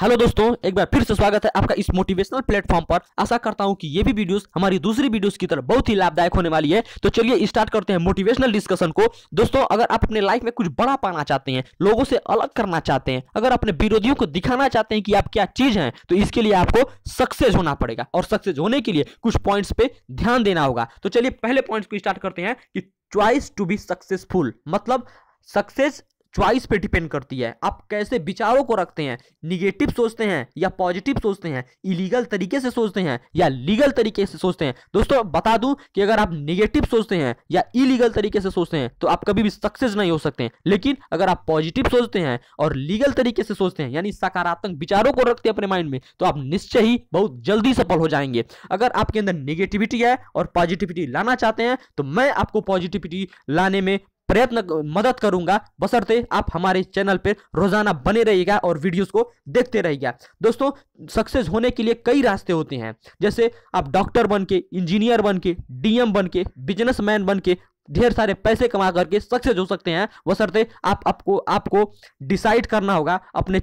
hello दोस्तों एक बार फिर से स्वागत है आपका इस मोटिवेशनल प्लेटफॉर्म पर आशा करता हूं कि ये भी वीडियोस हमारी दूसरी वीडियोस की तरह बहुत ही लाभदायक होने वाली है तो चलिए स्टार्ट करते हैं मोटिवेशनल डिस्कशन को दोस्तों अगर आप अपने लाइफ में कुछ बड़ा पाना चाहते हैं लोगों से अलग करना चाहते हैं अगर अपने विरोधियों को दिखाना चाहते हैं कि आप क्या चीज है तो इसके लिए आपको सक्सेस होना पड़ेगा और सक्सेस होने के लिए कुछ पॉइंट्स पे ध्यान देना होगा तो चलिए पहले पॉइंट्स को स्टार्ट करते हैं कि च्वाइस टू बी सक्सेसफुल मतलब सक्सेस चॉइस पे डिपेंड करती है आप कैसे विचारों को रखते हैं निगेटिव सोचते हैं या पॉजिटिव सोचते हैं इलीगल तरीके से सोचते हैं या लीगल तरीके से सोचते हैं दोस्तों बता दूं कि अगर आप निगेटिव सोचते हैं या इलीगल तरीके से सोचते हैं तो आप कभी भी सक्सेस नहीं हो सकते लेकिन अगर आप पॉजिटिव सोचते हैं और लीगल तरीके से सोचते हैं यानी सकारात्मक विचारों को रखते हैं अपने माइंड में तो आप निश्चय ही बहुत जल्दी सफल हो जाएंगे अगर आपके अंदर निगेटिविटी है और पॉजिटिविटी लाना चाहते हैं तो मैं आपको पॉजिटिविटी लाने में प्रयत्न मदद करूंगा बसरते आप हमारे चैनल पर रोजाना बने रहिएगा और वीडियोस को देखते रहिएगा दोस्तों सक्सेस होने के लिए कई रास्ते होते हैं जैसे आप डॉक्टर बन के इंजीनियर बन के डीएम बन के बिजनेसमैन बन के ढेर सारे पैसे कमा करके सक्सेस हो सकते हैं बसरते आप आपको आपको डिसाइड करना होगा अपने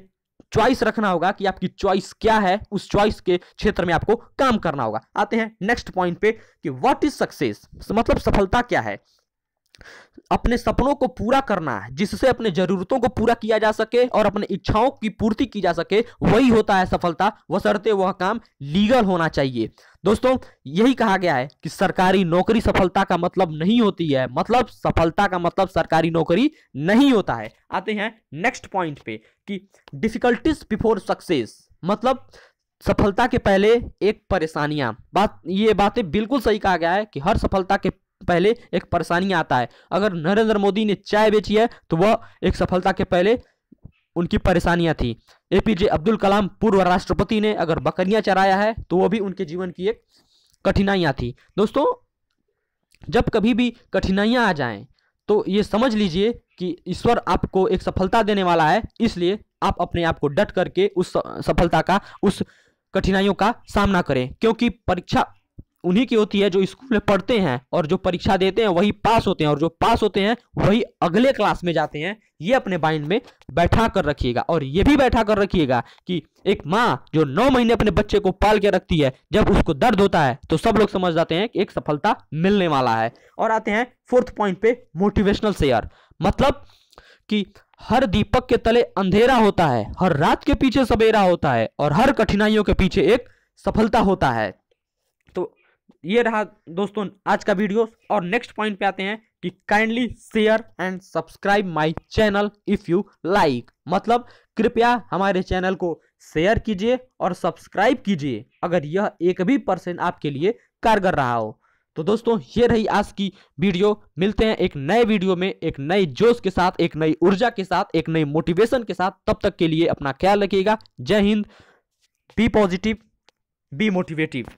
चॉइस रखना होगा कि आपकी चॉइस क्या है उस चॉइस के क्षेत्र में आपको काम करना होगा आते हैं नेक्स्ट पॉइंट पे कि व्हाट इज सक्सेस मतलब सफलता क्या है अपने सपनों को पूरा करना है जिससे अपने जरूरतों को पूरा किया जा सके और अपने इच्छाओं की पूर्ति की जा सके वही होता है सफलता वसरते वह काम लीगल होना चाहिए दोस्तों यही कहा गया है कि सरकारी नौकरी सफलता का मतलब नहीं होती है मतलब सफलता का मतलब सरकारी नौकरी नहीं होता है आते हैं नेक्स्ट पॉइंट पे कि डिफिकल्टीज बिफोर सक्सेस मतलब सफलता के पहले एक परेशानियां बात ये बातें बिल्कुल सही कहा गया है कि हर सफलता के पहले एक परेशानी आता है अगर नरेंद्र मोदी ने चाय बेची है तो वह एक सफलता के पहले उनकी परेशानियां थी जे अब्दुल कलाम पूर्व राष्ट्रपति ने अगर बकरियां चराया है तो वो भी उनके जीवन की एक कठिनाइयां थी दोस्तों जब कभी भी कठिनाइयां आ जाएं तो ये समझ लीजिए कि ईश्वर आपको एक सफलता देने वाला है इसलिए आप अपने आप को डट करके उस सफलता का उस कठिनाइयों का सामना करें क्योंकि परीक्षा उन्हीं की होती है जो स्कूल में पढ़ते हैं और जो परीक्षा देते हैं वही पास होते हैं और जो पास होते हैं वही अगले क्लास में जाते हैं ये अपने माइंड में बैठा कर रखिएगा और ये भी बैठा कर रखिएगा कि एक माँ जो नौ महीने अपने बच्चे को पाल के रखती है जब उसको दर्द होता है तो सब लोग समझ जाते हैं कि एक सफलता मिलने वाला है और आते हैं फोर्थ पॉइंट पे मोटिवेशनल शेयर मतलब कि हर दीपक के तले अंधेरा होता है हर रात के पीछे सवेरा होता है और हर कठिनाइयों के पीछे एक सफलता होता है ये रहा दोस्तों आज का वीडियो और नेक्स्ट पॉइंट पे आते हैं कि kindly share and subscribe my channel if you like मतलब कृपया हमारे चैनल को शेयर कीजिए और सब्सक्राइब कीजिए अगर यह एक भी परसेंट आपके लिए कारगर रहा हो तो दोस्तों ये रही आज की वीडियो मिलते हैं एक नए वीडियो में एक नए जोश के साथ एक नई ऊर्जा के साथ एक नई मोटिवेशन के साथ तब तक के लिए अपना ख्याल रखिएगा Jai Hind be positive be motivative